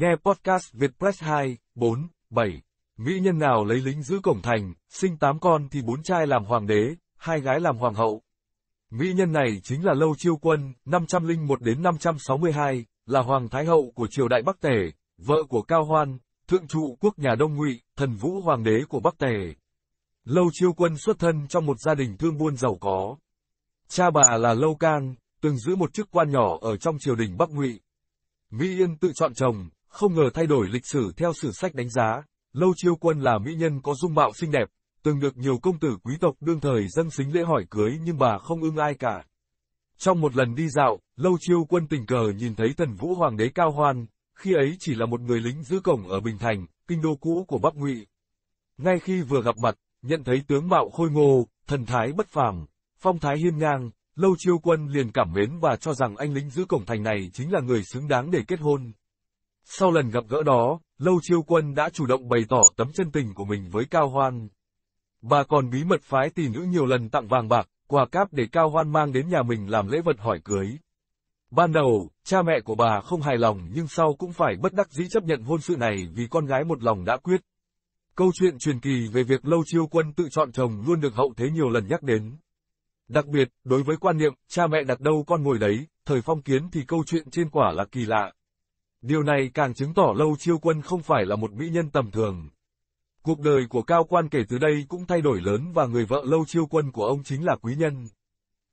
Nghe podcast Việt Press 2, 4, 7. Mỹ nhân nào lấy lính giữ cổng thành, sinh 8 con thì bốn trai làm hoàng đế, hai gái làm hoàng hậu. Mỹ nhân này chính là Lâu Chiêu Quân, 501 đến 562, là hoàng thái hậu của triều đại Bắc Tề, vợ của Cao Hoan, thượng trụ quốc nhà Đông Ngụy, thần vũ hoàng đế của Bắc Tề. Lâu Chiêu Quân xuất thân trong một gia đình thương buôn giàu có. Cha bà là Lâu Can, từng giữ một chức quan nhỏ ở trong triều đình Bắc Ngụy. Mỹ Yên tự chọn chồng, không ngờ thay đổi lịch sử theo sử sách đánh giá, Lâu Chiêu Quân là mỹ nhân có dung mạo xinh đẹp, từng được nhiều công tử quý tộc đương thời dâng xính lễ hỏi cưới nhưng bà không ưng ai cả. Trong một lần đi dạo, Lâu Chiêu Quân tình cờ nhìn thấy thần vũ hoàng đế Cao Hoan, khi ấy chỉ là một người lính giữ cổng ở Bình Thành, kinh đô cũ của Bắc Ngụy. Ngay khi vừa gặp mặt, nhận thấy tướng mạo khôi ngô, thần thái bất phàm, phong thái hiên ngang, Lâu Chiêu Quân liền cảm mến và cho rằng anh lính giữ cổng thành này chính là người xứng đáng để kết hôn. Sau lần gặp gỡ đó, Lâu Chiêu Quân đã chủ động bày tỏ tấm chân tình của mình với Cao Hoan. Bà còn bí mật phái tỷ nữ nhiều lần tặng vàng bạc, quà cáp để Cao Hoan mang đến nhà mình làm lễ vật hỏi cưới. Ban đầu, cha mẹ của bà không hài lòng nhưng sau cũng phải bất đắc dĩ chấp nhận hôn sự này vì con gái một lòng đã quyết. Câu chuyện truyền kỳ về việc Lâu Chiêu Quân tự chọn chồng luôn được hậu thế nhiều lần nhắc đến. Đặc biệt, đối với quan niệm, cha mẹ đặt đâu con ngồi đấy, thời phong kiến thì câu chuyện trên quả là kỳ lạ, Điều này càng chứng tỏ Lâu Chiêu Quân không phải là một mỹ nhân tầm thường. Cuộc đời của Cao Quan kể từ đây cũng thay đổi lớn và người vợ Lâu Chiêu Quân của ông chính là Quý Nhân.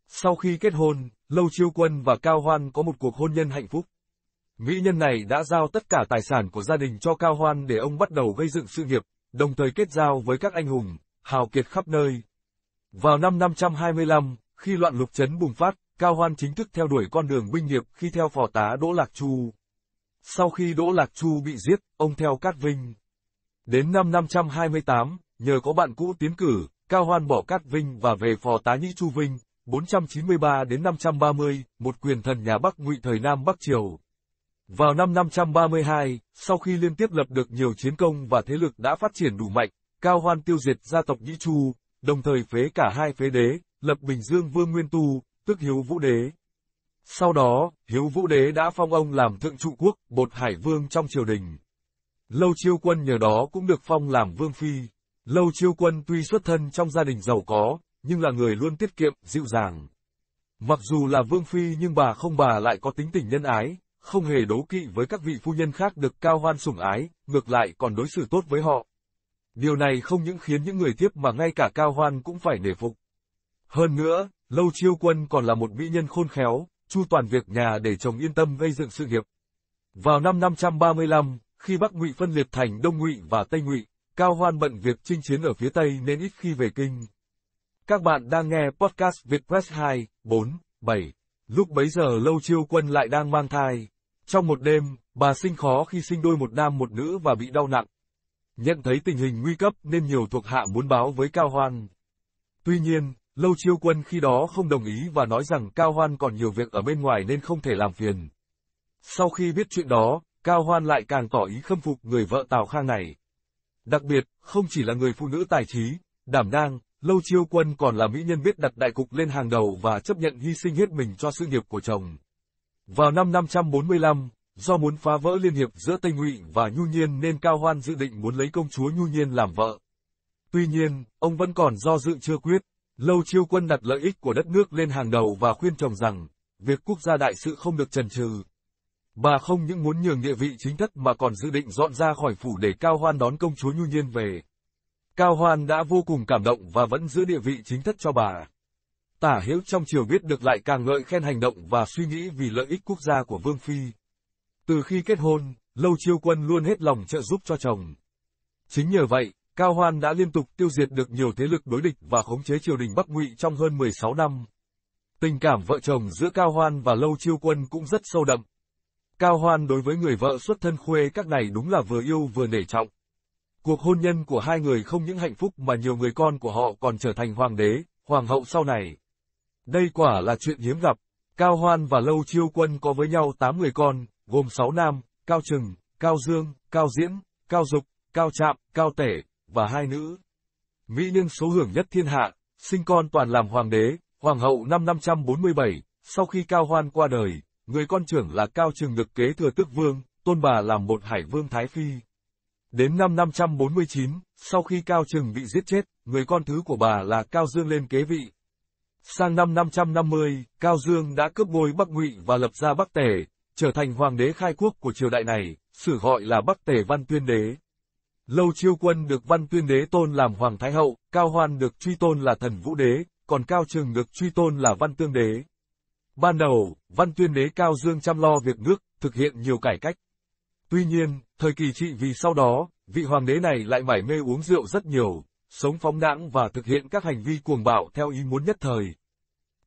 Sau khi kết hôn, Lâu Chiêu Quân và Cao Hoan có một cuộc hôn nhân hạnh phúc. Mỹ nhân này đã giao tất cả tài sản của gia đình cho Cao Hoan để ông bắt đầu gây dựng sự nghiệp, đồng thời kết giao với các anh hùng, hào kiệt khắp nơi. Vào năm 525, khi loạn lục chấn bùng phát, Cao Hoan chính thức theo đuổi con đường binh nghiệp khi theo phò tá Đỗ Lạc Chu. Sau khi Đỗ Lạc Chu bị giết, ông theo Cát Vinh. Đến năm 528, nhờ có bạn cũ tiến cử, Cao Hoan bỏ Cát Vinh và về phò tá Nhĩ Chu Vinh, 493 đến 530, một quyền thần nhà Bắc Ngụy thời Nam Bắc Triều. Vào năm 532, sau khi liên tiếp lập được nhiều chiến công và thế lực đã phát triển đủ mạnh, Cao Hoan tiêu diệt gia tộc Nhĩ Chu, đồng thời phế cả hai phế đế, lập Bình Dương Vương Nguyên Tu, tức Hiếu Vũ Đế, sau đó, Hiếu Vũ Đế đã phong ông làm thượng trụ quốc, bột hải vương trong triều đình. Lâu Chiêu Quân nhờ đó cũng được phong làm vương phi. Lâu Chiêu Quân tuy xuất thân trong gia đình giàu có, nhưng là người luôn tiết kiệm, dịu dàng. Mặc dù là vương phi nhưng bà không bà lại có tính tình nhân ái, không hề đấu kỵ với các vị phu nhân khác được cao hoan sủng ái, ngược lại còn đối xử tốt với họ. Điều này không những khiến những người thiếp mà ngay cả cao hoan cũng phải nể phục. Hơn nữa, Lâu Chiêu Quân còn là một mỹ nhân khôn khéo, chu toàn việc nhà để chồng yên tâm gây dựng sự nghiệp. Vào năm 535, khi Bắc Ngụy phân liệt thành Đông Ngụy và Tây Ngụy, Cao Hoan bận việc chinh chiến ở phía Tây nên ít khi về kinh. Các bạn đang nghe podcast Việt Press 2, 4, 7. Lúc bấy giờ Lâu Chiêu Quân lại đang mang thai. Trong một đêm, bà sinh khó khi sinh đôi một nam một nữ và bị đau nặng. Nhận thấy tình hình nguy cấp nên nhiều thuộc hạ muốn báo với Cao Hoan. Tuy nhiên, Lâu chiêu quân khi đó không đồng ý và nói rằng Cao Hoan còn nhiều việc ở bên ngoài nên không thể làm phiền. Sau khi biết chuyện đó, Cao Hoan lại càng tỏ ý khâm phục người vợ Tào Khang này. Đặc biệt, không chỉ là người phụ nữ tài trí, đảm đang, Lâu Chiêu Quân còn là mỹ nhân biết đặt đại cục lên hàng đầu và chấp nhận hy sinh hết mình cho sự nghiệp của chồng. Vào năm 545, do muốn phá vỡ liên hiệp giữa Tây Ngụy và Nhu Nhiên nên Cao Hoan dự định muốn lấy công chúa Nhu Nhiên làm vợ. Tuy nhiên, ông vẫn còn do dự chưa quyết. Lâu Chiêu Quân đặt lợi ích của đất nước lên hàng đầu và khuyên chồng rằng, việc quốc gia đại sự không được trần trừ. Bà không những muốn nhường địa vị chính thất mà còn dự định dọn ra khỏi phủ để Cao Hoan đón công chúa Nhu Nhiên về. Cao Hoan đã vô cùng cảm động và vẫn giữ địa vị chính thất cho bà. Tả Hiếu trong triều biết được lại càng ngợi khen hành động và suy nghĩ vì lợi ích quốc gia của Vương Phi. Từ khi kết hôn, Lâu Chiêu Quân luôn hết lòng trợ giúp cho chồng. Chính nhờ vậy, Cao Hoan đã liên tục tiêu diệt được nhiều thế lực đối địch và khống chế triều đình Bắc Ngụy trong hơn 16 năm. Tình cảm vợ chồng giữa Cao Hoan và Lâu Chiêu Quân cũng rất sâu đậm. Cao Hoan đối với người vợ xuất thân khuê các này đúng là vừa yêu vừa nể trọng. Cuộc hôn nhân của hai người không những hạnh phúc mà nhiều người con của họ còn trở thành hoàng đế, hoàng hậu sau này. Đây quả là chuyện hiếm gặp. Cao Hoan và Lâu Chiêu Quân có với nhau 8 người con, gồm 6 nam, Cao Trừng, Cao Dương, Cao Diễm, Cao Dục, Cao Trạm, Cao Tể, và hai nữ. Mỹ Nhân số hưởng nhất thiên hạ, sinh con toàn làm hoàng đế, hoàng hậu năm 547, sau khi Cao Hoan qua đời, người con trưởng là Cao trường được kế thừa tước vương, tôn bà làm một hải vương Thái Phi. Đến năm 549, sau khi Cao Trừng bị giết chết, người con thứ của bà là Cao Dương lên kế vị. Sang năm 550, Cao Dương đã cướp ngôi Bắc Ngụy và lập ra Bắc Tề, trở thành hoàng đế khai quốc của triều đại này, sử gọi là Bắc Tề Văn Tuyên Đế. Lâu Chiêu Quân được Văn Tuyên Đế tôn làm Hoàng Thái Hậu, Cao Hoan được truy tôn là Thần Vũ Đế, còn Cao Trường được truy tôn là Văn Tương Đế. Ban đầu, Văn Tuyên Đế Cao Dương chăm lo việc nước, thực hiện nhiều cải cách. Tuy nhiên, thời kỳ trị vì sau đó, vị hoàng đế này lại mải mê uống rượu rất nhiều, sống phóng đãng và thực hiện các hành vi cuồng bạo theo ý muốn nhất thời.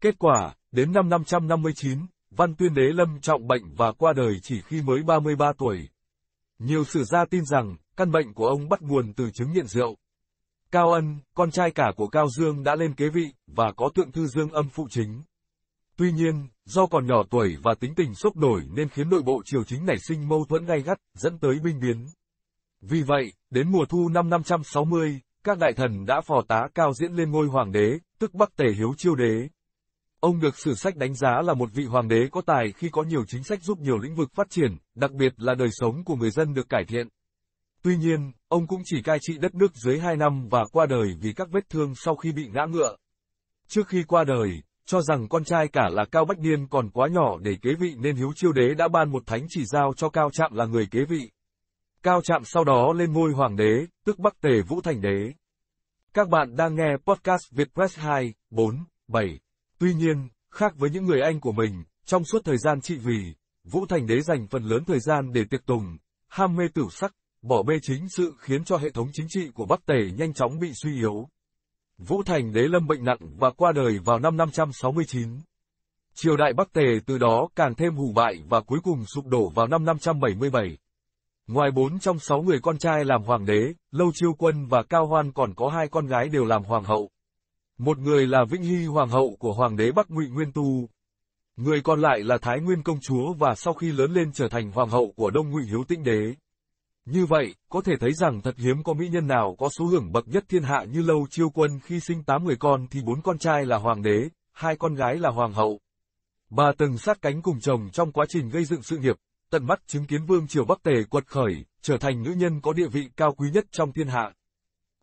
Kết quả, đến năm 559, Văn Tuyên Đế lâm trọng bệnh và qua đời chỉ khi mới 33 tuổi. Nhiều sử gia tin rằng, căn bệnh của ông bắt nguồn từ chứng nghiện rượu. Cao Ân, con trai cả của Cao Dương đã lên kế vị, và có tượng thư dương âm phụ chính. Tuy nhiên, do còn nhỏ tuổi và tính tình sốc nổi nên khiến nội bộ triều chính nảy sinh mâu thuẫn gay gắt, dẫn tới binh biến. Vì vậy, đến mùa thu năm 560, các đại thần đã phò tá Cao Diễn lên ngôi hoàng đế, tức Bắc Tề Hiếu Chiêu Đế. Ông được sử sách đánh giá là một vị hoàng đế có tài khi có nhiều chính sách giúp nhiều lĩnh vực phát triển, đặc biệt là đời sống của người dân được cải thiện. Tuy nhiên, ông cũng chỉ cai trị đất nước dưới 2 năm và qua đời vì các vết thương sau khi bị ngã ngựa. Trước khi qua đời, cho rằng con trai cả là Cao Bách Niên còn quá nhỏ để kế vị nên Hiếu Chiêu Đế đã ban một thánh chỉ giao cho Cao Trạm là người kế vị. Cao Trạm sau đó lên ngôi hoàng đế, tức Bắc Tề Vũ Thành Đế. Các bạn đang nghe podcast Việt Press 2, 4, 7. Tuy nhiên, khác với những người anh của mình, trong suốt thời gian trị vì, Vũ Thành Đế dành phần lớn thời gian để tiệc tùng, ham mê tửu sắc bỏ bê chính sự khiến cho hệ thống chính trị của Bắc Tề nhanh chóng bị suy yếu. Vũ Thành Đế Lâm bệnh nặng và qua đời vào năm 569. Triều đại Bắc Tề từ đó càng thêm hủ bại và cuối cùng sụp đổ vào năm 577. Ngoài bốn trong sáu người con trai làm hoàng đế, Lâu Chiêu Quân và Cao Hoan còn có hai con gái đều làm hoàng hậu. Một người là Vĩnh Hy hoàng hậu của hoàng đế Bắc Ngụy Nguyên Tu. Người còn lại là Thái Nguyên công chúa và sau khi lớn lên trở thành hoàng hậu của Đông Ngụy Hiếu Tĩnh đế. Như vậy, có thể thấy rằng thật hiếm có mỹ nhân nào có số hưởng bậc nhất thiên hạ như Lâu Chiêu Quân khi sinh 8 người con thì bốn con trai là hoàng đế, hai con gái là hoàng hậu. Bà từng sát cánh cùng chồng trong quá trình gây dựng sự nghiệp, tận mắt chứng kiến vương triều Bắc Tề quật khởi, trở thành nữ nhân có địa vị cao quý nhất trong thiên hạ.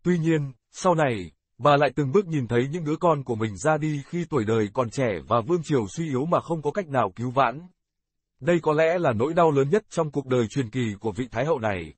Tuy nhiên, sau này, bà lại từng bước nhìn thấy những đứa con của mình ra đi khi tuổi đời còn trẻ và vương triều suy yếu mà không có cách nào cứu vãn. Đây có lẽ là nỗi đau lớn nhất trong cuộc đời truyền kỳ của vị Thái hậu này.